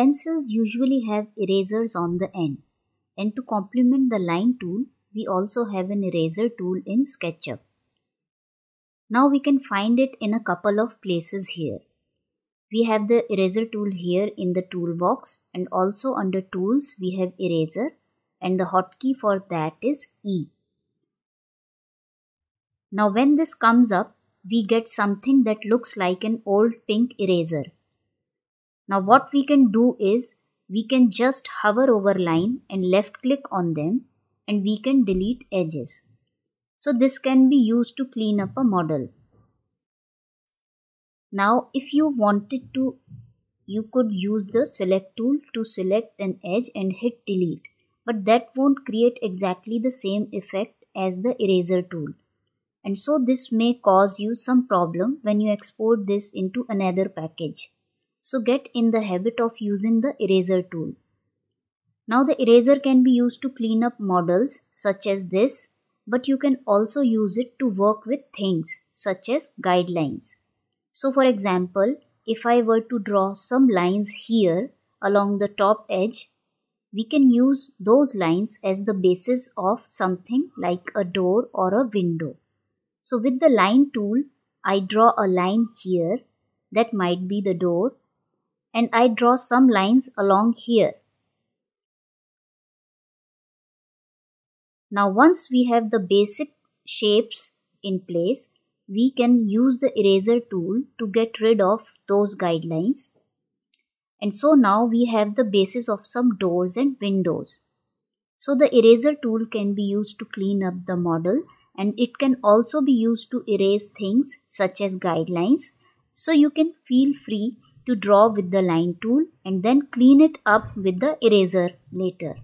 Pencils usually have erasers on the end and to complement the line tool we also have an eraser tool in SketchUp. Now we can find it in a couple of places here. We have the eraser tool here in the toolbox and also under tools we have eraser and the hotkey for that is E. Now when this comes up, we get something that looks like an old pink eraser. Now what we can do is we can just hover over line and left click on them and we can delete edges. So this can be used to clean up a model. Now if you wanted to you could use the select tool to select an edge and hit delete but that won't create exactly the same effect as the eraser tool. And so this may cause you some problem when you export this into another package. So get in the habit of using the eraser tool. Now the eraser can be used to clean up models such as this but you can also use it to work with things such as guidelines. So for example, if I were to draw some lines here along the top edge, we can use those lines as the basis of something like a door or a window. So with the line tool, I draw a line here that might be the door and I draw some lines along here. Now once we have the basic shapes in place, we can use the eraser tool to get rid of those guidelines. And so now we have the basis of some doors and windows. So the eraser tool can be used to clean up the model and it can also be used to erase things such as guidelines. So you can feel free to draw with the line tool and then clean it up with the eraser later.